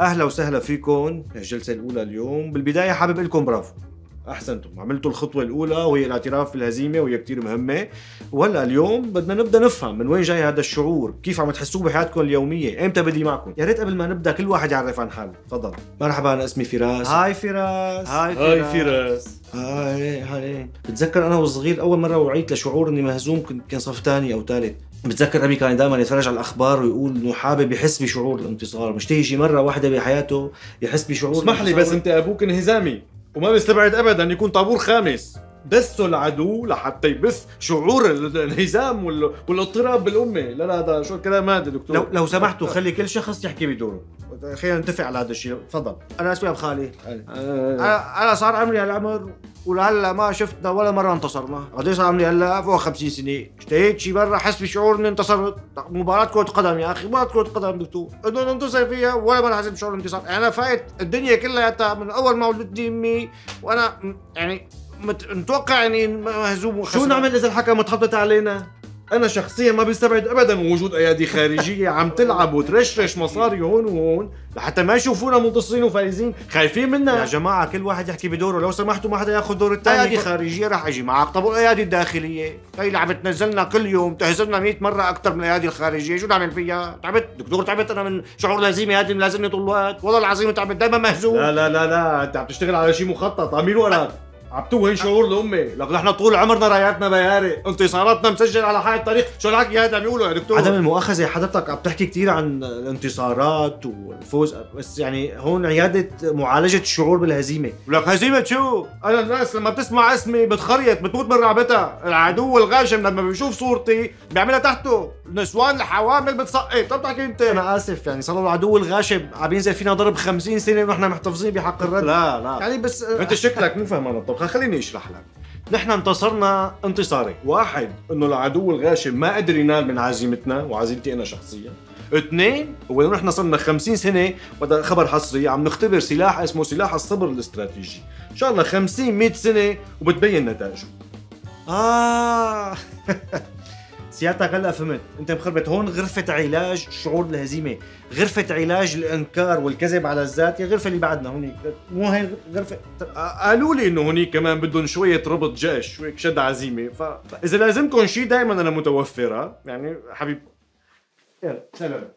اهلا وسهلا فيكم الجلسه الاولى اليوم بالبدايه حابب لكم برافو احسنتم عملتوا الخطوه الاولى وهي الاعتراف بالهزيمه وهي كثير مهمه وهلا اليوم بدنا نبدا نفهم من وين جاي هذا الشعور كيف عم تحسوه بحياتكم اليوميه امتى بدي معكم يا ريت قبل ما نبدا كل واحد يعرف عن حاله تفضل مرحبا انا اسمي فراس هاي فراس هاي فراس هاي فراس هاي هاي بتذكر انا وصغير اول مره وعيت لشعور اني مهزوم كنت كان صف ثاني او ثالث بتذكر ابي كان دائما يتفرج على الاخبار ويقول انه حابب يحس بشعور الانتصار مشتهي شي مره واحده بحياته يحس بشعور اسمح لي بس انت ابوك انهزامي وما بستبعد ابدا يكون طابور خامس بثوا العدو لحتى يبث شعور الانهزام والاضطراب بالامه لا لا هذا شو الكلام هذا دكتور لو لو سمحتوا خلي كل شخص يحكي بدوره خلينا نتفق على هذا الشيء تفضل انا اسمي ابو خالي أه، انا صار عمري هالعمر ولهلا ما شفنا ولا مره انتصرنا قد صار لي هلا فوق 50 سنه اشتهيت شي مره احس بشعور اني انتصرت مباراه كره قدم يا اخي مباراه كره قدم دكتور انه ننتصر فيها ولا مره حسيت بشعور الانتصار يعني انا فايت الدنيا كلها من اول ما ولدتني امي وانا يعني متوقع اني مهزوم وخسر شو نعمل اذا الحكم تحطت علينا انا شخصيا ما بستبعد ابدا وجود ايادي خارجيه عم تلعب وترشرش مصاري هون وهون لحتى ما يشوفونا منتصرين وفايزين خايفين منا يا جماعه كل واحد يحكي بدوره لو سمحتوا ما حدا ياخذ دور الثاني ايادي خارجيه رح اجي معك طب والايادي الداخليه هي اللي عم تنزلنا كل يوم تهزمنا 100 مره اكثر من الايادي الخارجيه شو نعمل فيها تعبت دكتور تعبت انا من شعور الهزيمه هذه ملازمني طول الوقت والله العظيم تعبت دائما مهزوم لا لا لا لا انت عم تشتغل على شيء مخطط مين وراك عبتو هي شعور لامي لك نحن طول عمرنا راياتنا بياري انتصاراتنا مسجل على حال الطريق شو الحكي هذا عم يقوله يا دكتور عدم المؤاخذه حضرتك عم تحكي كثير عن الانتصارات والفوز بس يعني هون عياده معالجه الشعور بالهزيمه لك هزيمه شو انا الناس لما بتسمع اسمي بتخريط بتموت من رعبتها العدو الغاشم لما بيشوف صورتي بيعملها تحته نسوان الحوامل بتسقط طب تحكي انت انا اسف يعني صار العدو الغاشم عم ينزل فينا ضرب 50 سنه ونحن محتفظين بحق الرد لا لا يعني بس آه، انت شكلك مو فاهم طب فخليني اشرح لك نحن انتصرنا انتصاري واحد انه العدو الغاشم ما قدر ينال من عزيمتنا وعزيمتي انا شخصيا اثنين انه نحن صرنا 50 سنه وهذا خبر حصري عم نختبر سلاح اسمه سلاح الصبر الاستراتيجي ان شاء الله 50 100 سنه وبتبين نتائجه اه سيادتك هلا فهمت انت مخربط هون غرفه علاج شعور بالهزيمه غرفه علاج الانكار والكذب على الذات يا غرفه اللي بعدنا هونيك مو هي غرفه قالوا لي انه هونيك كمان بدهم شويه ربط جيش شويه شد عزيمه فاذا لازمكم شيء دائما انا متوفره يعني حبيب يلا سلام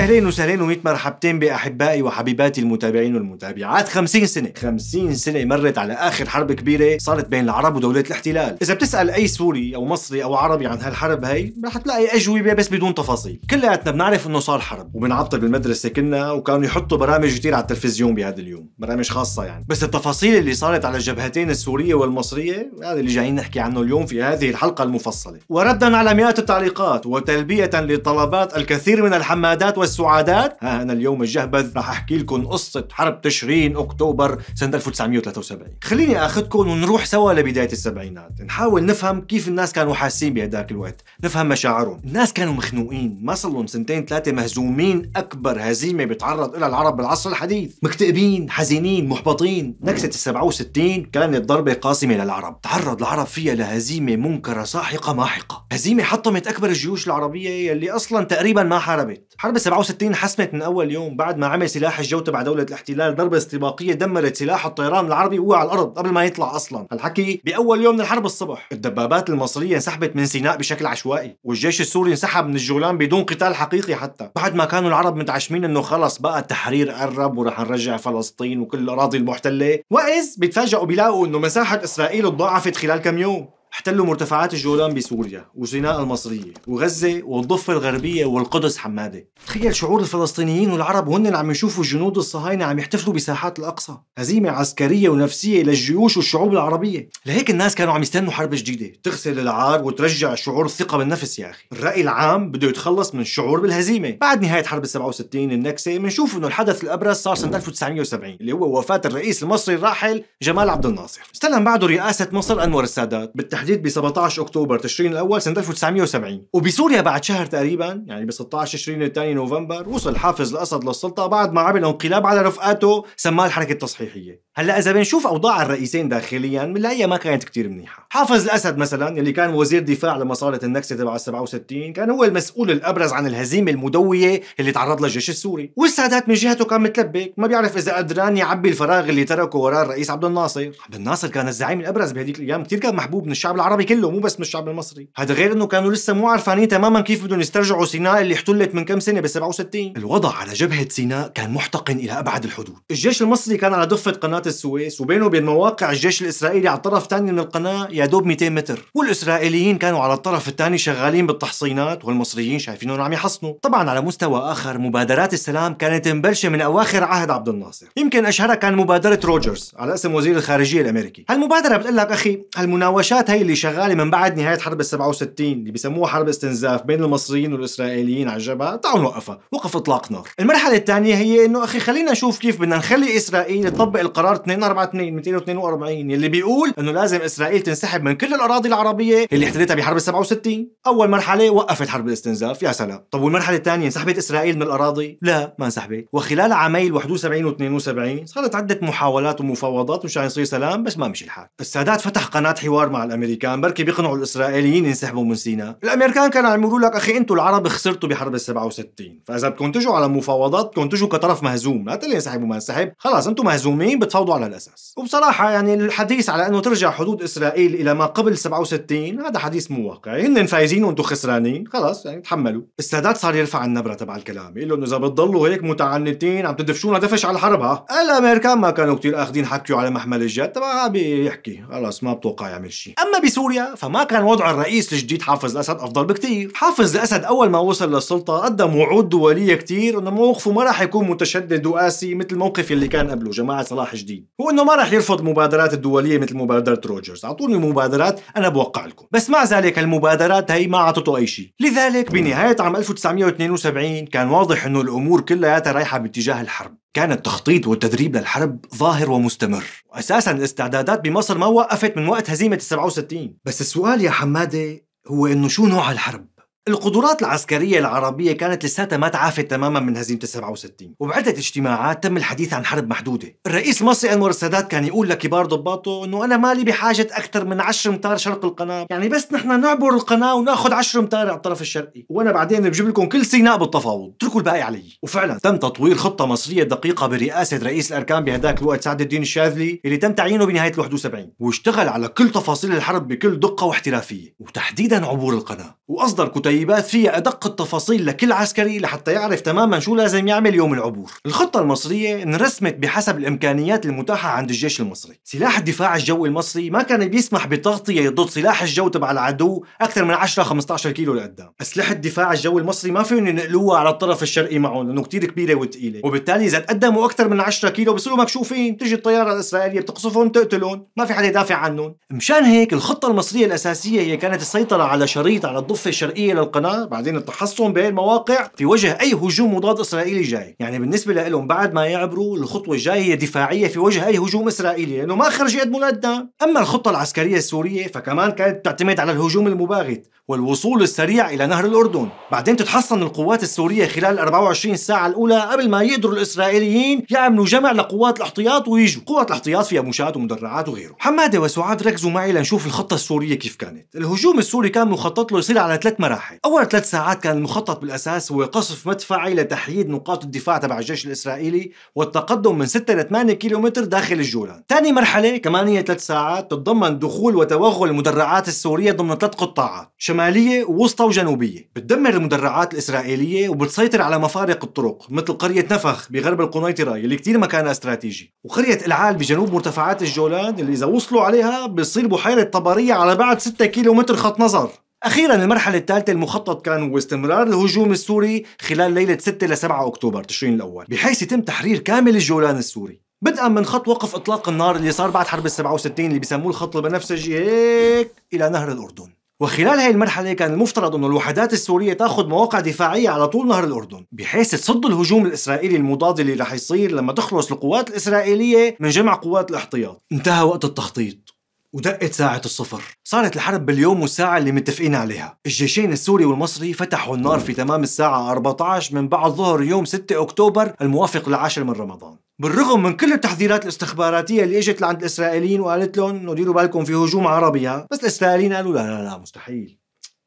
اهلين وسهلين وميت مرحبتين باحبائي وحبيباتي المتابعين والمتابعات 50 سنه 50 سنه مرت على اخر حرب كبيره صارت بين العرب ودوله الاحتلال اذا بتسال اي سوري او مصري او عربي عن هالحرب هي رح تلاقي اجوبه بس بدون تفاصيل كلياتنا بنعرف انه صار حرب وبنعطل بالمدرسه كنا وكانوا يحطوا برامج كثير على التلفزيون بهذا اليوم برامج خاصه يعني بس التفاصيل اللي صارت على الجبهتين السوريه والمصريه هذا اللي جايين نحكي عنه اليوم في هذه الحلقه المفصله وردا على مئات التعليقات وتلبيه لطلبات الكثير من الحمادات السعادات ها أنا اليوم الجهبذ رح أحكي لكم قصة حرب تشرين أكتوبر سنة 1973 خليني أخذكم ونروح سوا لبداية السبعينات نحاول نفهم كيف الناس كانوا حاسين بهداك الوقت نفهم مشاعرهم الناس كانوا مخنوقين ما صار لهم سنتين ثلاثة مهزومين أكبر هزيمة بيتعرض لها العرب بالعصر الحديث مكتئبين حزينين محبطين نكسة ال 67 كانت ضربة قاسمة للعرب تعرض العرب فيها لهزيمة منكرة ساحقة ماحقة هزيمة حطمت أكبر الجيوش العربية يلي أصلا تقريبا ما حاربت حرب 67 حسمت من اول يوم بعد ما عمل سلاح الجو تبع دوله الاحتلال ضربه استباقيه دمرت سلاح الطيران العربي وهو على الارض قبل ما يطلع اصلا هالحكي باول يوم من الحرب الصبح الدبابات المصريه انسحبت من سيناء بشكل عشوائي والجيش السوري انسحب من الجولان بدون قتال حقيقي حتى بعد ما كانوا العرب متعشمين انه خلص بقى التحرير قرب ورح نرجع فلسطين وكل الاراضي المحتله واذ بيتفاجئوا بيلاقوا انه مساحه اسرائيل تضاعفت خلال كم يوم احتلوا مرتفعات الجولان بسوريا وسيناء المصرية وغزة والضفة الغربية والقدس حمادة تخيل شعور الفلسطينيين والعرب وهن عم يشوفوا الجنود الصهاينة عم يحتفلوا بساحات الأقصى هزيمة عسكرية ونفسية للجيوش والشعوب العربية لهيك الناس كانوا عم يستنوا حرب جديدة تغسل العار وترجع شعور الثقة بالنفس يا أخي الرأي العام بده يتخلص من الشعور بالهزيمة بعد نهاية حرب 67 النكسة بنشوف انه الحدث الأبرز صار سنة 1970 اللي هو وفاة الرئيس المصري الراحل جمال عبد الناصر استلم بعده رئاسة مصر أنور السادات بالتحديد ب 17 اكتوبر تشرين الاول سنه 1970 وبسوريا بعد شهر تقريبا يعني ب 16 تشرين الثاني نوفمبر وصل حافظ الاسد للسلطه بعد ما عمل انقلاب على رفقاته سماه الحركه التصحيحيه هلا اذا بنشوف اوضاع الرئيسين داخليا بنلاقيها ما كانت كتير منيحه حافظ الاسد مثلا يلي كان وزير دفاع لما صارت النكسه تبع 67 كان هو المسؤول الابرز عن الهزيمه المدويه اللي تعرض لها الجيش السوري والسادات من جهته كان متلبك ما بيعرف اذا قدران يعبي الفراغ اللي تركه وراه الرئيس عبد الناصر عبد الناصر كان الزعيم الابرز بهذيك الايام كثير كان محبوب من الشعب الشعب العربي كله مو بس من الشعب المصري هذا غير انه كانوا لسه مو عارفانين تماما كيف بدهم يسترجعوا سيناء اللي احتلت من كم سنه ب 67 الوضع على جبهه سيناء كان محتقن الى ابعد الحدود الجيش المصري كان على ضفه قناه السويس وبينه وبين مواقع الجيش الاسرائيلي على الطرف الثاني من القناه يا دوب 200 متر والاسرائيليين كانوا على الطرف الثاني شغالين بالتحصينات والمصريين شايفينهم عم يحصنوا طبعا على مستوى اخر مبادرات السلام كانت مبلشه من اواخر عهد عبد الناصر يمكن اشهرها كان مبادره روجرز على اسم وزير الخارجيه الامريكي هالمبادره بتقول لك اخي هالمناوشات هي اللي شغاله من بعد نهايه حرب ال 67 اللي بسموها حرب استنزاف بين المصريين والاسرائيليين على الجبهه، تعالوا نوقفها، وقف اطلاق نار. المرحله الثانيه هي انه اخي خلينا نشوف كيف بدنا نخلي اسرائيل تطبق القرار 242 242 اللي بيقول انه لازم اسرائيل تنسحب من كل الاراضي العربيه اللي احتلتها بحرب ال 67 اول مرحله وقفت حرب الاستنزاف يا سلام طب والمرحله الثانيه انسحبت اسرائيل من الاراضي لا ما انسحبت وخلال عامي 71 و72 صارت عده محاولات ومفاوضات مشان يصير سلام بس ما مشي الحال السادات فتح قناه حوار مع الامريكان الامريكان بركي بيقنعوا الاسرائيليين ينسحبوا من سيناء الامريكان كانوا عم يقولوا لك اخي انتم العرب خسرتوا بحرب ال 67 فاذا بدكم تجوا على مفاوضات بدكم تجوا كطرف مهزوم لا تلي انسحبوا ما انسحب خلاص انتم مهزومين بتفاوضوا على الاساس وبصراحه يعني الحديث على انه ترجع حدود اسرائيل الى ما قبل 67 هذا حديث مو واقعي هن فايزين وانتم خسرانين خلاص يعني تحملوا السادات صار يرفع النبره تبع الكلام يقول له اذا بتضلوا هيك متعنتين عم تدفشونا دفش على الحرب ها الامريكان ما كانوا كثير اخذين حكيوا على محمل الجد تبع بيحكي خلاص ما بتوقع يعمل شيء اما بسوريا فما كان وضع الرئيس الجديد حافظ الأسد أفضل بكثير، حافظ الأسد أول ما وصل للسلطة قدم وعود دولية كثير أنه موقفه ما راح يكون متشدد وقاسي مثل الموقف اللي كان قبله جماعة صلاح جديد وأنه ما راح يرفض المبادرات الدولية مثل مبادرة روجرز أعطوني مبادرات أنا بوقع لكم بس مع ذلك المبادرات هي ما اعطته أي شيء لذلك بنهاية عام 1972 كان واضح أنه الأمور كلها رايحة باتجاه الحرب كان التخطيط والتدريب للحرب ظاهر ومستمر وأساسا الاستعدادات بمصر ما وقفت من وقت هزيمة 67 بس السؤال يا حمادة هو إنه شو نوع الحرب القدرات العسكرية العربية كانت لساتها ما تعافت تماما من هزيمة 67 وبعدة اجتماعات تم الحديث عن حرب محدودة الرئيس المصري أنور السادات كان يقول لكبار ضباطه أنه أنا مالي بحاجة أكثر من 10 أمتار شرق القناة يعني بس نحن نعبر القناة وناخذ 10 أمتار على الطرف الشرقي وأنا بعدين بجيب لكم كل سيناء بالتفاوض اتركوا الباقي علي وفعلا تم تطوير خطة مصرية دقيقة برئاسة رئيس الأركان بهداك الوقت سعد الدين الشاذلي اللي تم تعيينه بنهاية ال 71 واشتغل على كل تفاصيل الحرب بكل دقة واحترافية وتحديدا عبور القناة وأصدر كتاب التغيبات فيها أدق التفاصيل لكل عسكري لحتى يعرف تماما شو لازم يعمل يوم العبور الخطة المصرية انرسمت بحسب الإمكانيات المتاحة عند الجيش المصري سلاح الدفاع الجوي المصري ما كان بيسمح بتغطية ضد سلاح الجو تبع العدو أكثر من 10-15 كيلو لقدام أسلحة الدفاع الجوي المصري ما فيهم ينقلوها على الطرف الشرقي معهم لأنه كتير كبيرة وتقيلة وبالتالي إذا تقدموا أكثر من 10 كيلو بصيروا مكشوفين تجي الطيارة الإسرائيلية بتقصفهم تقتلهم ما في حدا يدافع عنهم مشان هيك الخطة المصرية الأساسية هي كانت السيطرة على شريط على الضفة الشرقية إلى القناة بعدين التحصن بهي المواقع في وجه أي هجوم مضاد إسرائيلي جاي يعني بالنسبة لهم بعد ما يعبروا الخطوة الجاية هي دفاعية في وجه أي هجوم إسرائيلي لأنه ما خرج يقدموا لنا أما الخطة العسكرية السورية فكمان كانت تعتمد على الهجوم المباغت والوصول السريع إلى نهر الأردن بعدين تتحصن القوات السورية خلال 24 ساعة الأولى قبل ما يقدروا الإسرائيليين يعملوا جمع لقوات الاحتياط ويجوا قوات الاحتياط فيها مشاة ومدرعات وغيره حمادة وسعاد ركزوا معي لنشوف الخطة السورية كيف كانت الهجوم السوري كان مخطط له يصير على ثلاث مراحل أول ثلاث ساعات كان المخطط بالأساس هو قصف مدفعي لتحييد نقاط الدفاع تبع الجيش الإسرائيلي والتقدم من 6 ل 8 كيلومتر داخل الجولان ثاني مرحلة كمان هي ثلاث ساعات تتضمن دخول وتوغل المدرعات السورية ضمن ثلاث قطاعات شمالية ووسطى وجنوبية بتدمر المدرعات الإسرائيلية وبتسيطر على مفارق الطرق مثل قرية نفخ بغرب القنيطرة اللي كتير مكانها استراتيجي وقرية العال بجنوب مرتفعات الجولان اللي إذا وصلوا عليها بيصير بحيرة طبرية على بعد 6 كيلو متر خط نظر اخيرا المرحله الثالثه المخطط كان هو استمرار الهجوم السوري خلال ليله 6 ل 7 اكتوبر تشرين الاول بحيث يتم تحرير كامل الجولان السوري بدءا من خط وقف اطلاق النار اللي صار بعد حرب ال 67 اللي بيسموه الخط البنفسجي هيك الى نهر الاردن وخلال هاي المرحلة كان المفترض أن الوحدات السورية تأخذ مواقع دفاعية على طول نهر الأردن بحيث تصد الهجوم الإسرائيلي المضاد اللي رح يصير لما تخلص القوات الإسرائيلية من جمع قوات الاحتياط انتهى وقت التخطيط ودقت ساعة الصفر صارت الحرب باليوم والساعة اللي متفقين عليها الجيشين السوري والمصري فتحوا النار في تمام الساعة 14 من بعد ظهر يوم 6 أكتوبر الموافق للعاشر من رمضان بالرغم من كل التحذيرات الاستخباراتية اللي اجت لعند الإسرائيليين وقالت لهم انه ديروا بالكم في هجوم عربي بس الإسرائيليين قالوا لا لا لا مستحيل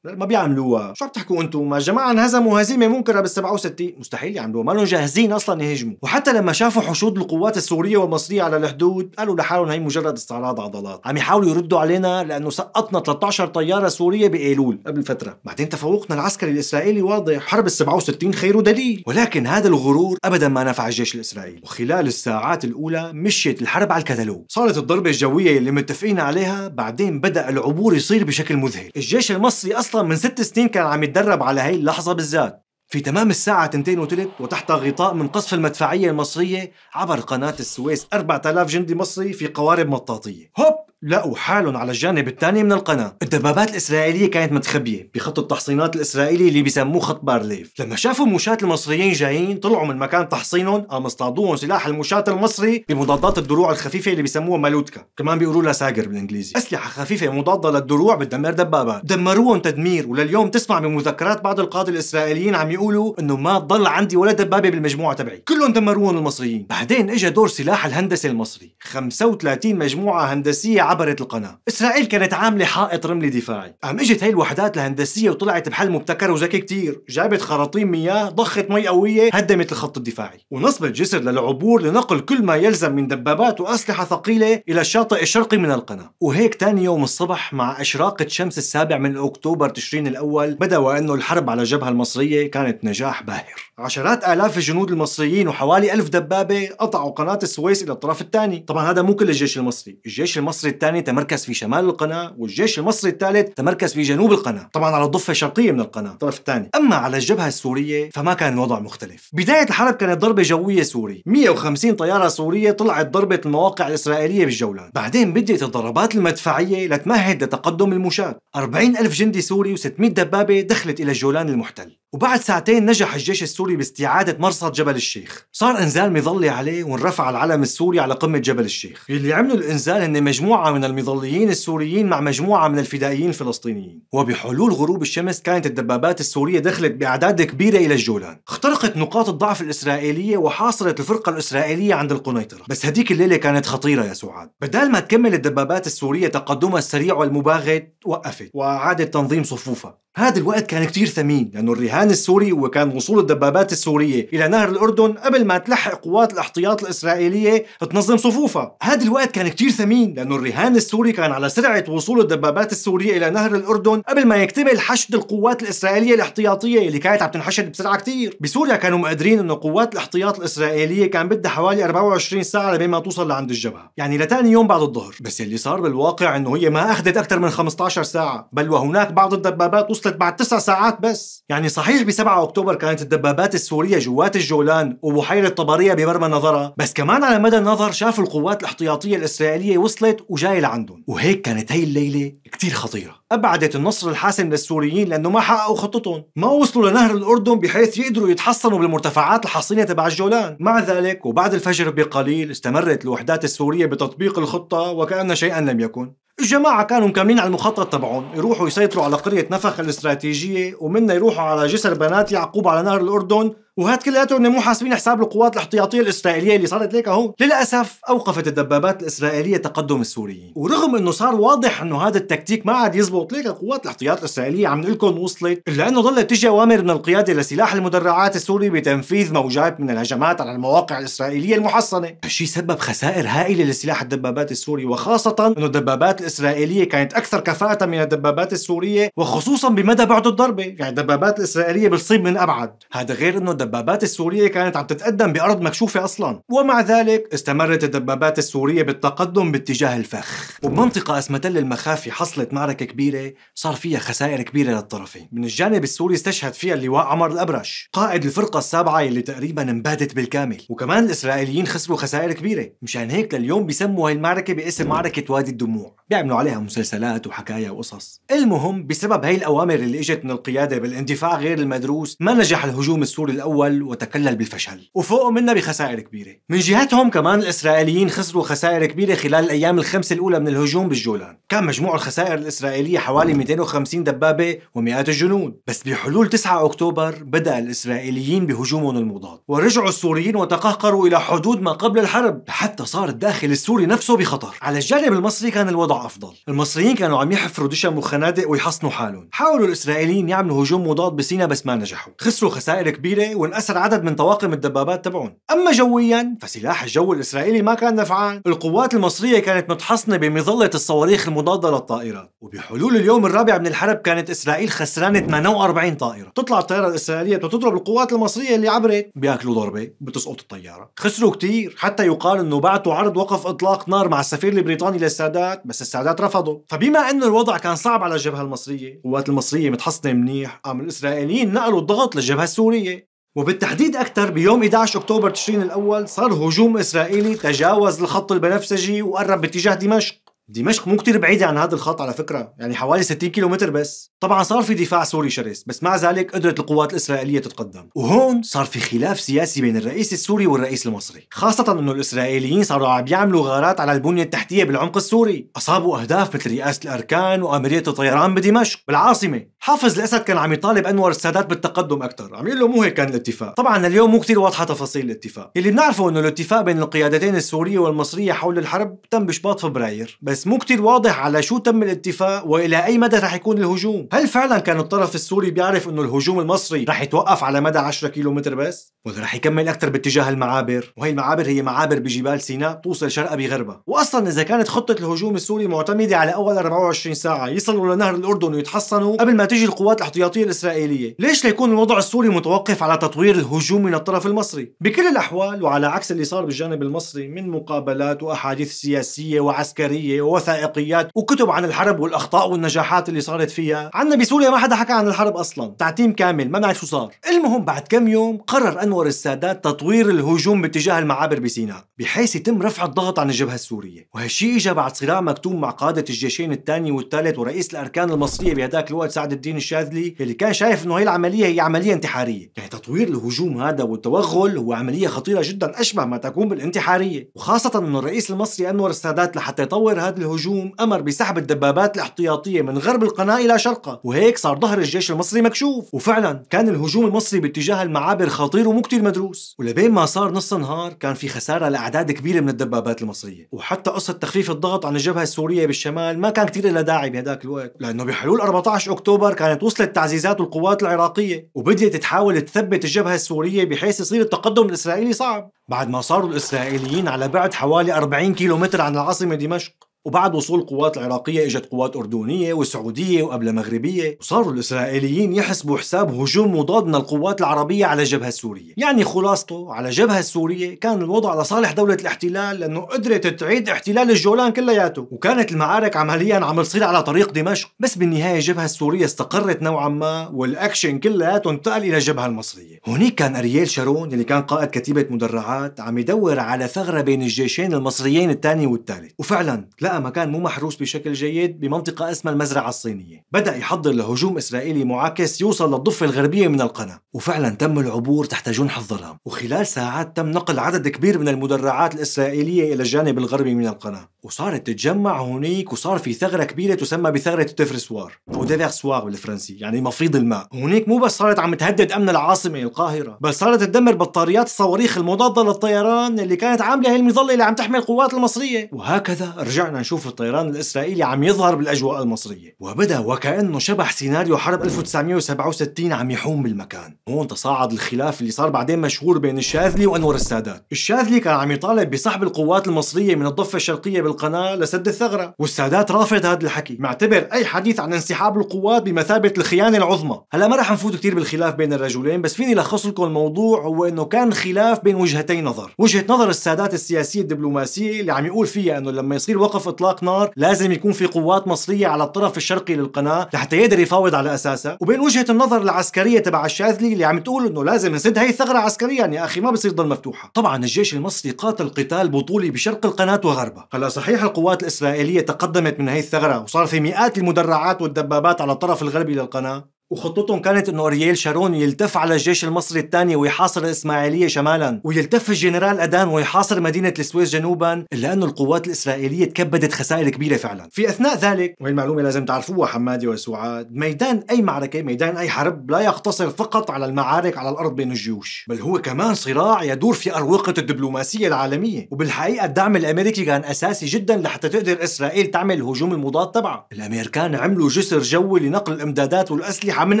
ما بيعملوها شو عم تحكوا انتم ما الجماعه انهزموا هزيمه منكره بال67 مستحيل يعملوها ما لهم جاهزين اصلا يهجموا وحتى لما شافوا حشود القوات السوريه والمصريه على الحدود قالوا لحالهم هي مجرد استعراض عضلات عم يحاولوا يردوا علينا لانه سقطنا 13 طياره سوريه بايلول قبل فتره بعدين تفوقنا العسكري الاسرائيلي واضح حرب ال67 خير دليل ولكن هذا الغرور ابدا ما نفع الجيش الاسرائيلي وخلال الساعات الاولى مشيت الحرب على الكتالوج صارت الضربه الجويه اللي متفقين عليها بعدين بدا العبور يصير بشكل مذهل الجيش المصري اصلا اصلا من ست سنين كان عم يتدرب على هي اللحظه بالذات في تمام الساعة تنتين وثلث وتحت غطاء من قصف المدفعية المصرية عبر قناة السويس 4000 جندي مصري في قوارب مطاطية هوب لقوا حالهم على الجانب الثاني من القناة الدبابات الإسرائيلية كانت متخبية بخط التحصينات الإسرائيلي اللي بيسموه خط بارليف لما شافوا مشاة المصريين جايين طلعوا من مكان تحصينهم قام اصطادوهم سلاح المشاة المصري بمضادات الدروع الخفيفة اللي بيسموها مالوتكا كمان بيقولوا لها ساجر بالإنجليزي أسلحة خفيفة مضادة للدروع بتدمر دبابات دمروهم تدمير ولليوم تسمع بمذكرات بعض القادة الإسرائيليين عم يقولوا إنه ما ضل عندي ولا دبابة بالمجموعة تبعي كلهم دمروهم المصريين بعدين إجا دور سلاح الهندسة المصري 35 مجموعة هندسية عبرت القناة إسرائيل كانت عاملة حائط رملي دفاعي قام إجت هاي الوحدات الهندسية وطلعت بحل مبتكر وذكي كتير جابت خراطيم مياه ضخت مي قوية هدمت الخط الدفاعي ونصبت جسر للعبور لنقل كل ما يلزم من دبابات وأسلحة ثقيلة إلى الشاطئ الشرقي من القناة وهيك تاني يوم الصبح مع إشراقة شمس السابع من أكتوبر تشرين الأول بدأ وأنه الحرب على الجبهة المصرية كانت نجاح باهر عشرات آلاف الجنود المصريين وحوالي ألف دبابة قطعوا قناة السويس إلى الطرف الثاني طبعا هذا مو كل الجيش المصري الجيش المصري الثاني تمركز في شمال القناة والجيش المصري الثالث تمركز في جنوب القناة طبعا على الضفة الشرقية من القناة الطرف الثاني أما على الجبهة السورية فما كان الوضع مختلف بداية الحرب كانت ضربة جوية سوري 150 طيارة سورية طلعت ضربت المواقع الإسرائيلية بالجولان بعدين بدأت الضربات المدفعية لتمهد لتقدم المشاة 40 ألف جندي سوري و600 دبابة دخلت إلى الجولان المحتل وبعد ساعتين نجح الجيش السوري السوري باستعادة مرصد جبل الشيخ صار إنزال مظلي عليه وانرفع العلم السوري على قمة جبل الشيخ اللي عملوا الإنزال هن مجموعة من المظليين السوريين مع مجموعة من الفدائيين الفلسطينيين وبحلول غروب الشمس كانت الدبابات السورية دخلت بأعداد كبيرة إلى الجولان اخترقت نقاط الضعف الإسرائيلية وحاصرت الفرقة الإسرائيلية عند القنيطرة بس هديك الليلة كانت خطيرة يا سعاد بدال ما تكمل الدبابات السورية تقدمها السريع والمباغت وقفت وأعادت تنظيم صفوفها هذا الوقت كان كتير ثمين لأنه الرهان السوري وكان وصول الدبابات الدبابات السورية إلى نهر الأردن قبل ما تلحق قوات الاحتياط الإسرائيلية تنظم صفوفها هذا الوقت كان كتير ثمين لأنه الرهان السوري كان على سرعة وصول الدبابات السورية إلى نهر الأردن قبل ما يكتمل حشد القوات الإسرائيلية الاحتياطية اللي كانت عم تنحشد بسرعة كتير بسوريا كانوا مقدرين أنه قوات الاحتياط الإسرائيلية كان بدها حوالي 24 ساعة لبين ما توصل لعند الجبهة يعني لتاني يوم بعد الظهر بس اللي صار بالواقع أنه هي ما أخذت أكثر من 15 ساعة بل وهناك بعض الدبابات وصلت بعد 9 ساعات بس يعني صحيح ب 7 أكتوبر كانت الدبابات الانتخابات السورية جوات الجولان وبحيرة طبرية بمرمى نظرة بس كمان على مدى النظر شافوا القوات الاحتياطية الإسرائيلية وصلت وجاي لعندهم وهيك كانت هي الليلة كتير خطيرة أبعدت النصر الحاسم للسوريين لأنه ما حققوا خطتهم ما وصلوا لنهر الأردن بحيث يقدروا يتحصنوا بالمرتفعات الحصينة تبع الجولان مع ذلك وبعد الفجر بقليل استمرت الوحدات السورية بتطبيق الخطة وكأن شيئا لم يكن الجماعة كانوا مكملين على المخطط تبعهم يروحوا يسيطروا على قرية نفخ الاستراتيجية ومنها يروحوا على جسر بنات يعقوب على نهر الأردن وهات كلياته انه مو حاسبين حساب القوات الاحتياطيه الاسرائيليه اللي صارت ليك اهو للاسف اوقفت الدبابات الاسرائيليه تقدم السوريين ورغم انه صار واضح انه هذا التكتيك ما عاد يزبط ليك القوات الاحتياط الاسرائيليه عم نقول وصلت الا انه ظلت تجي اوامر من القياده لسلاح المدرعات السوري بتنفيذ موجات من الهجمات على المواقع الاسرائيليه المحصنه هالشيء سبب خسائر هائله لسلاح الدبابات السوري وخاصه انه الدبابات الاسرائيليه كانت اكثر كفاءه من الدبابات السوريه وخصوصا بمدى بعد الضربه يعني الدبابات الاسرائيليه بتصيب من ابعد هذا غير انه الدبابات السورية كانت عم تتقدم بأرض مكشوفة أصلا ومع ذلك استمرت الدبابات السورية بالتقدم باتجاه الفخ وبمنطقة اسمها تل المخافي حصلت معركة كبيرة صار فيها خسائر كبيرة للطرفين من الجانب السوري استشهد فيها اللواء عمر الأبرش قائد الفرقة السابعة اللي تقريبا انبادت بالكامل وكمان الإسرائيليين خسروا خسائر كبيرة مشان هيك لليوم بيسموا هاي المعركة باسم معركة وادي الدموع بيعملوا عليها مسلسلات وحكايا وقصص المهم بسبب هاي الأوامر اللي اجت من القيادة بالاندفاع غير المدروس ما نجح الهجوم السوري الأول الأول وتكلل بالفشل وفوق منا بخسائر كبيرة من جهتهم كمان الإسرائيليين خسروا خسائر كبيرة خلال الأيام الخمسة الأولى من الهجوم بالجولان كان مجموع الخسائر الإسرائيلية حوالي 250 دبابة ومئات الجنود بس بحلول 9 أكتوبر بدأ الإسرائيليين بهجومهم المضاد ورجعوا السوريين وتقهقروا إلى حدود ما قبل الحرب حتى صار الداخل السوري نفسه بخطر على الجانب المصري كان الوضع أفضل المصريين كانوا عم يحفروا دشم وخنادق ويحصنوا حالهم حاولوا الإسرائيليين يعملوا هجوم مضاد بسينا بس ما نجحوا خسروا خسائر كبيرة وانأسر عدد من طواقم الدبابات تبعهم أما جويا فسلاح الجو الإسرائيلي ما كان نفعان القوات المصرية كانت متحصنة بمظلة الصواريخ المضادة للطائرات وبحلول اليوم الرابع من الحرب كانت إسرائيل خسرانة 48 طائرة تطلع الطائرة الإسرائيلية وتضرب القوات المصرية اللي عبرت بياكلوا ضربة بتسقط الطيارة خسروا كتير حتى يقال انه بعتوا عرض وقف اطلاق نار مع السفير البريطاني للسادات بس السادات رفضه فبما انه الوضع كان صعب على الجبهة المصرية القوات المصرية متحصنة منيح قام الإسرائيليين نقلوا الضغط للجبهة السورية وبالتحديد أكثر بيوم 11 أكتوبر تشرين الأول صار هجوم إسرائيلي تجاوز الخط البنفسجي وقرب باتجاه دمشق دمشق مو كتير بعيدة عن هذا الخط على فكرة يعني حوالي 60 كيلومتر بس طبعا صار في دفاع سوري شرس بس مع ذلك قدرت القوات الإسرائيلية تتقدم وهون صار في خلاف سياسي بين الرئيس السوري والرئيس المصري خاصة أنه الإسرائيليين صاروا عم يعملوا غارات على البنية التحتية بالعمق السوري أصابوا أهداف مثل رئاسة الأركان وأمرية الطيران بدمشق بالعاصمة حافظ الأسد كان عم يطالب أنور السادات بالتقدم أكثر عم يقول له مو هيك كان الاتفاق طبعا اليوم مو كتير واضحة تفاصيل الاتفاق اللي بنعرفه أنه الاتفاق بين القيادتين السورية والمصرية حول الحرب تم بشباط فبراير بس مو كتير واضح على شو تم الاتفاق والى اي مدى رح يكون الهجوم هل فعلا كان الطرف السوري بيعرف انه الهجوم المصري رح يتوقف على مدى 10 كيلومتر بس ولا رح يكمل اكثر باتجاه المعابر وهي المعابر هي معابر بجبال سيناء توصل شرقا بغربا واصلا اذا كانت خطه الهجوم السوري معتمده على اول 24 ساعه يصلوا لنهر الاردن ويتحصنوا قبل ما تجي القوات الاحتياطيه الاسرائيليه ليش ليكون الوضع السوري متوقف على تطوير الهجوم من الطرف المصري بكل الاحوال وعلى عكس اللي صار بالجانب المصري من مقابلات واحاديث سياسيه وعسكريه ووثائقيات وكتب عن الحرب والاخطاء والنجاحات اللي صارت فيها عنا بسوريا ما حدا حكى عن الحرب اصلا تعتيم كامل ما بنعرف شو صار المهم بعد كم يوم قرر انور السادات تطوير الهجوم باتجاه المعابر بسيناء بحيث يتم رفع الضغط عن الجبهه السوريه وهالشيء اجى بعد صراع مكتوم مع قاده الجيشين الثاني والثالث ورئيس الاركان المصريه بهداك الوقت سعد الدين الشاذلي اللي كان شايف انه هي العمليه هي عمليه انتحاريه يعني تطوير الهجوم هذا والتوغل هو عمليه خطيره جدا اشبه ما تكون بالانتحاريه وخاصه انه الرئيس المصري انور السادات لحتى يطور هذا هذا الهجوم أمر بسحب الدبابات الاحتياطية من غرب القناة إلى شرقها وهيك صار ظهر الجيش المصري مكشوف وفعلا كان الهجوم المصري باتجاه المعابر خطير ومو كتير مدروس ولبين ما صار نص النهار كان في خسارة لأعداد كبيرة من الدبابات المصرية وحتى قصة تخفيف الضغط عن الجبهة السورية بالشمال ما كان كتير لها داعي بهداك الوقت لأنه بحلول 14 أكتوبر كانت وصلت تعزيزات القوات العراقية وبدأت تحاول تثبت الجبهة السورية بحيث يصير التقدم الإسرائيلي صعب بعد ما صاروا الإسرائيليين على بعد حوالي 40 كيلومتر عن العاصمة دمشق وبعد وصول القوات العراقية اجت قوات أردنية وسعودية وقبل مغربية وصاروا الإسرائيليين يحسبوا حساب هجوم مضاد من القوات العربية على الجبهة السورية يعني خلاصته على الجبهة السورية كان الوضع لصالح دولة الاحتلال لأنه قدرت تعيد احتلال الجولان كلياته وكانت المعارك عمليا عم تصير على طريق دمشق بس بالنهاية الجبهة السورية استقرت نوعا ما والأكشن كلياته انتقل إلى الجبهة المصرية هنيك كان أرييل شارون اللي كان قائد كتيبة مدرعات عم يدور على ثغرة بين الجيشين المصريين الثاني والثالث وفعلا لا لقى مكان مو محروس بشكل جيد بمنطقة اسمها المزرعة الصينية بدأ يحضر لهجوم إسرائيلي معاكس يوصل للضفة الغربية من القناة وفعلا تم العبور تحت جنح الظلام وخلال ساعات تم نقل عدد كبير من المدرعات الإسرائيلية إلى الجانب الغربي من القناة وصارت تتجمع هنيك وصار في ثغرة كبيرة تسمى بثغرة التفرسوار أو ديفرسوار بالفرنسي يعني مفيض الماء هنيك مو بس صارت عم تهدد أمن العاصمة القاهرة بل صارت تدمر بطاريات الصواريخ المضادة للطيران اللي كانت عاملة هي المظلة اللي عم تحمي القوات المصرية وهكذا رجعنا نشوف الطيران الإسرائيلي عم يظهر بالأجواء المصرية وبدأ وكأنه شبح سيناريو حرب 1967 نعم. عم يحوم بالمكان هون تصاعد الخلاف اللي صار بعدين مشهور بين الشاذلي وأنور السادات الشاذلي كان عم يطالب بسحب القوات المصرية من الضفة الشرقية بالقناة لسد الثغرة والسادات رافض هذا الحكي معتبر أي حديث عن انسحاب القوات بمثابة الخيانة العظمى هلا ما رح نفوت كثير بالخلاف بين الرجلين بس فيني لخص لكم الموضوع هو انه كان خلاف بين وجهتي نظر وجهة نظر السادات السياسية الدبلوماسية اللي عم يقول فيها انه لما يصير وقف اطلاق نار لازم يكون في قوات مصريه على الطرف الشرقي للقناه لحتى يقدر يفاوض على اساسها وبين وجهه النظر العسكريه تبع الشاذلي اللي عم تقول انه لازم نسد هي الثغره عسكريا يا اخي ما بصير تضل مفتوحه طبعا الجيش المصري قاتل قتال بطولي بشرق القناه وغربها هلا صحيح القوات الاسرائيليه تقدمت من هي الثغره وصار في مئات المدرعات والدبابات على الطرف الغربي للقناه وخطتهم كانت انه ارييل شارون يلتف على الجيش المصري الثاني ويحاصر الاسماعيليه شمالا ويلتف الجنرال ادان ويحاصر مدينه السويس جنوبا الا انه القوات الاسرائيليه تكبدت خسائر كبيره فعلا في اثناء ذلك وهي المعلومه لازم تعرفوها حمادي وسعاد ميدان اي معركه ميدان اي حرب لا يقتصر فقط على المعارك على الارض بين الجيوش بل هو كمان صراع يدور في اروقه الدبلوماسيه العالميه وبالحقيقه الدعم الامريكي كان اساسي جدا لحتى تقدر اسرائيل تعمل الهجوم المضاد تبعها الامريكان عملوا جسر جوي لنقل الامدادات والاسلحه من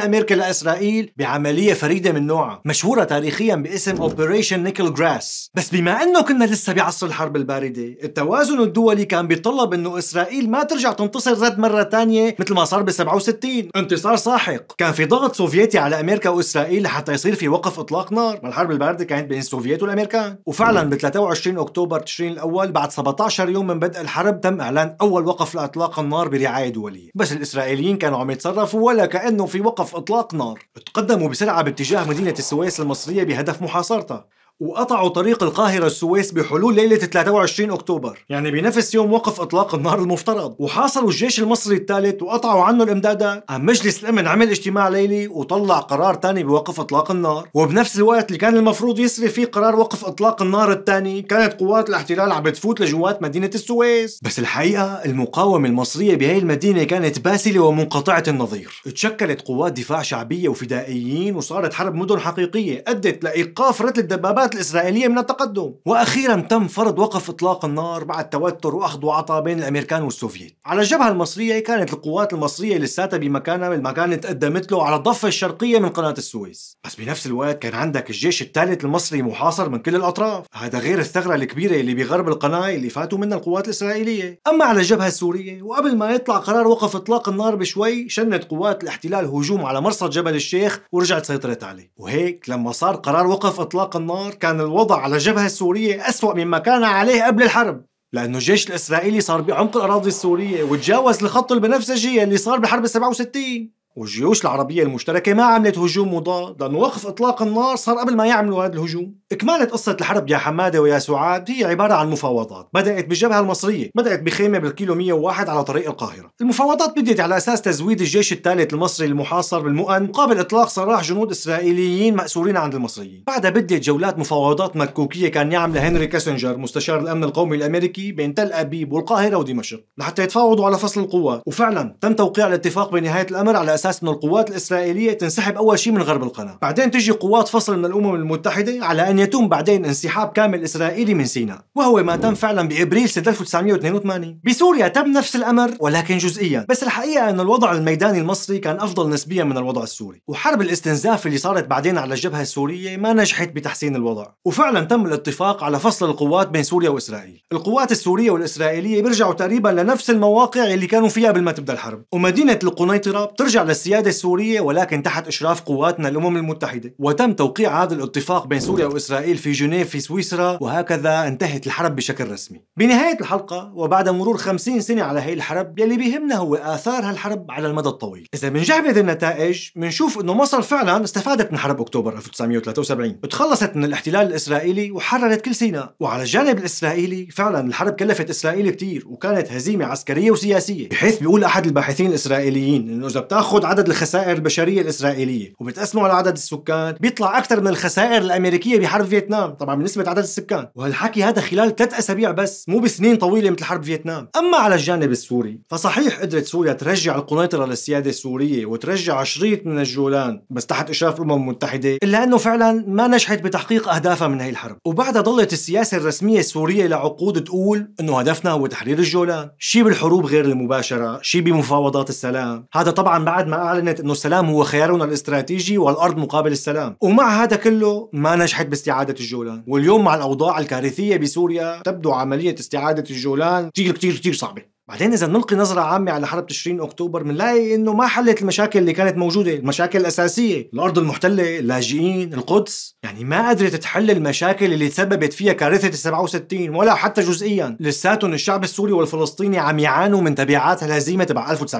أمريكا لإسرائيل بعملية فريدة من نوعها مشهورة تاريخيا باسم أوبريشن نيكل جراس بس بما أنه كنا لسه بعصر الحرب الباردة التوازن الدولي كان بيتطلب أنه إسرائيل ما ترجع تنتصر رد مرة ثانيه مثل ما صار ب 67 انتصار ساحق كان في ضغط سوفيتي على أمريكا وإسرائيل لحتى يصير في وقف إطلاق نار ما الحرب الباردة كانت بين السوفييت والأمريكان وفعلا ب 23 أكتوبر تشرين الأول بعد 17 يوم من بدء الحرب تم إعلان أول وقف لإطلاق النار برعاية دولية بس الإسرائيليين كانوا عم يتصرفوا ولا كأنه في وقف توقف إطلاق نار تقدموا بسرعة باتجاه مدينة السويس المصرية بهدف محاصرتها وقطعوا طريق القاهرة السويس بحلول ليلة 23 أكتوبر يعني بنفس يوم وقف إطلاق النار المفترض وحاصروا الجيش المصري الثالث وقطعوا عنه الإمدادات قام مجلس الأمن عمل اجتماع ليلي وطلع قرار تاني بوقف إطلاق النار وبنفس الوقت اللي كان المفروض يسري فيه قرار وقف إطلاق النار الثاني كانت قوات الاحتلال عم بتفوت لجوات مدينة السويس بس الحقيقة المقاومة المصرية بهي المدينة كانت باسلة ومنقطعة النظير تشكلت قوات دفاع شعبية وفدائيين وصارت حرب مدن حقيقية أدت لإيقاف رتل الدبابات القوات الإسرائيلية من التقدم وأخيرا تم فرض وقف إطلاق النار بعد توتر وأخذ وعطاء بين الأمريكان والسوفييت على الجبهة المصرية كانت القوات المصرية لساتها بمكانها بالمكان اللي تقدمت له على الضفة الشرقية من قناة السويس بس بنفس الوقت كان عندك الجيش الثالث المصري محاصر من كل الأطراف هذا غير الثغرة الكبيرة اللي بغرب القناة اللي فاتوا منها القوات الإسرائيلية أما على الجبهة السورية وقبل ما يطلع قرار وقف إطلاق النار بشوي شنت قوات الاحتلال هجوم على مرصد جبل الشيخ ورجعت سيطرت عليه وهيك لما صار قرار وقف إطلاق النار كان الوضع على الجبهة السورية أسوأ مما كان عليه قبل الحرب لأنه الجيش الإسرائيلي صار بعمق الأراضي السورية وتجاوز الخط البنفسجي اللي صار بحرب 67 والجيوش العربية المشتركة ما عملت هجوم مضاد لأنه وقف إطلاق النار صار قبل ما يعملوا هذا الهجوم إكمالة قصة الحرب يا حمادة ويا سعاد هي عبارة عن مفاوضات بدأت بالجبهة المصرية بدأت بخيمة بالكيلو 101 على طريق القاهرة المفاوضات بدأت على أساس تزويد الجيش الثالث المصري المحاصر بالمؤن مقابل إطلاق سراح جنود إسرائيليين مأسورين عند المصريين بعدها بدأت جولات مفاوضات مكوكية كان يعملها هنري كاسنجر مستشار الأمن القومي الأمريكي بين تل أبيب والقاهرة ودمشق لحتى يتفاوضوا على فصل القوات وفعلا تم توقيع الاتفاق بنهاية الأمر على اساس انه القوات الاسرائيليه تنسحب اول شيء من غرب القناه، بعدين تجي قوات فصل من الامم المتحده على ان يتم بعدين انسحاب كامل اسرائيلي من سيناء، وهو ما تم فعلا بابريل سنه 1982. بسوريا تم نفس الامر ولكن جزئيا، بس الحقيقه انه الوضع الميداني المصري كان افضل نسبيا من الوضع السوري، وحرب الاستنزاف اللي صارت بعدين على الجبهه السوريه ما نجحت بتحسين الوضع، وفعلا تم الاتفاق على فصل القوات بين سوريا واسرائيل، القوات السوريه والاسرائيليه بيرجعوا تقريبا لنفس المواقع اللي كانوا فيها قبل ما تبدا الحرب، ومدينه القنيطره بترجع السيادة السورية ولكن تحت إشراف قواتنا الأمم المتحدة وتم توقيع هذا الاتفاق بين سوريا وإسرائيل في جنيف في سويسرا وهكذا انتهت الحرب بشكل رسمي بنهاية الحلقة وبعد مرور 50 سنة على هي الحرب يلي بيهمنا هو آثار هالحرب على المدى الطويل إذا بنجعبذ النتائج بنشوف أنه مصر فعلا استفادت من حرب أكتوبر 1973 تخلصت من الاحتلال الإسرائيلي وحررت كل سيناء وعلى الجانب الإسرائيلي فعلا الحرب كلفت إسرائيل كتير وكانت هزيمة عسكرية وسياسية بحيث بيقول أحد الباحثين الإسرائيليين أنه إذا بتاخذ بياخد عدد الخسائر البشريه الاسرائيليه وبتقسمه على عدد السكان بيطلع اكثر من الخسائر الامريكيه بحرب فيتنام طبعا بالنسبه عدد السكان وهالحكي هذا خلال ثلاث اسابيع بس مو بسنين طويله مثل حرب فيتنام اما على الجانب السوري فصحيح قدرت سوريا ترجع القنيطره للسياده السوريه وترجع شريط من الجولان بس تحت اشراف الامم المتحده الا انه فعلا ما نجحت بتحقيق اهدافها من هي الحرب وبعدها ضلت السياسه الرسميه السوريه لعقود تقول انه هدفنا هو تحرير الجولان شيء بالحروب غير المباشره شيء بمفاوضات السلام هذا طبعا بعد ما أعلنت أنه السلام هو خيارنا الاستراتيجي والأرض مقابل السلام ومع هذا كله ما نجحت باستعادة الجولان واليوم مع الأوضاع الكارثية بسوريا تبدو عملية استعادة الجولان كثير كثير كثير صعبة بعدين اذا نلقي نظره عامه على حرب تشرين اكتوبر بنلاقي انه ما حلت المشاكل اللي كانت موجوده، المشاكل الاساسيه، الارض المحتله، اللاجئين، القدس، يعني ما قدرت تحل المشاكل اللي تسببت فيها كارثه ال 67 ولا حتى جزئيا، لساتهم الشعب السوري والفلسطيني عم يعانوا من تبعات الهزيمه تبع 1967،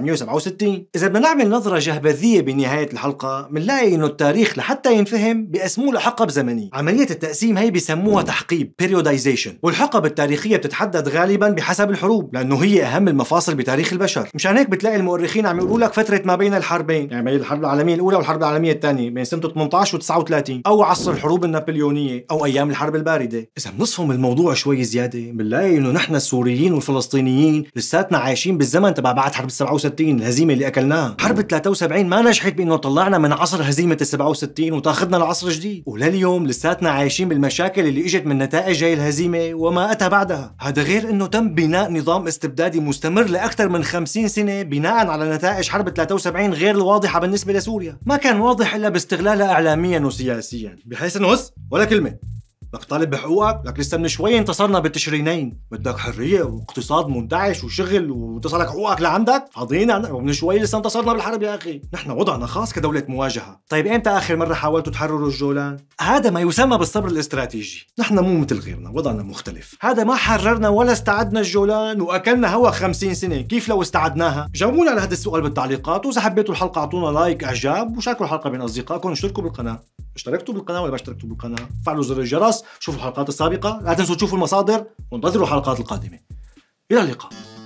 اذا بدنا نعمل نظره جهبذيه بنهايه الحلقه بنلاقي انه التاريخ لحتى ينفهم بيقسموه لحقب زمنيه، عمليه التقسيم هي بسموها تحقيب periodization، والحقب التاريخيه بتتحدد غالبا بحسب الحروب لانه هي اهم المفاصل بتاريخ البشر مشان هيك بتلاقي المؤرخين عم يقولوا لك فتره ما بين الحربين يعني بين الحرب العالميه الاولى والحرب العالميه الثانيه بين سنه 18 و39 او عصر الحروب النابليونيه او ايام الحرب البارده اذا بنصفهم الموضوع شوي زياده بنلاقي انه نحن السوريين والفلسطينيين لساتنا عايشين بالزمن تبع بعد حرب 67 الهزيمه اللي اكلناها حرب 73 ما نجحت بانه طلعنا من عصر هزيمه ال 67 وتاخذنا لعصر جديد ولليوم لساتنا عايشين بالمشاكل اللي اجت من نتائج هي الهزيمه وما اتى بعدها هذا غير انه تم بناء نظام استبدادي مستمر لأكثر من 50 سنة بناء على نتائج حرب 73 غير الواضحة بالنسبة لسوريا ما كان واضح إلا باستغلالها إعلاميا وسياسيا بحيث نص ولا كلمة بدك طالب بحقوقك لك لسه من شوي انتصرنا بالتشرينين بدك حريه واقتصاد منتعش وشغل وتصلك حقوقك لعندك فاضيين ومن شوي لسه انتصرنا بالحرب يا اخي نحن وضعنا خاص كدوله مواجهه طيب امتى اخر مره حاولتوا تحرروا الجولان هذا ما يسمى بالصبر الاستراتيجي نحن مو مثل غيرنا وضعنا مختلف هذا ما حررنا ولا استعدنا الجولان واكلنا هوا 50 سنه كيف لو استعدناها جاوبونا على هذا السؤال بالتعليقات واذا حبيتوا الحلقه اعطونا لايك اعجاب وشاركوا الحلقه بين اصدقائكم واشتركوا بالقناه اشتركتوا بالقناه ولا ما اشتركتوا بالقناه فعلوا زر الجرس شوفوا الحلقات السابقه لا تنسوا تشوفوا المصادر وانتظروا الحلقات القادمه الى اللقاء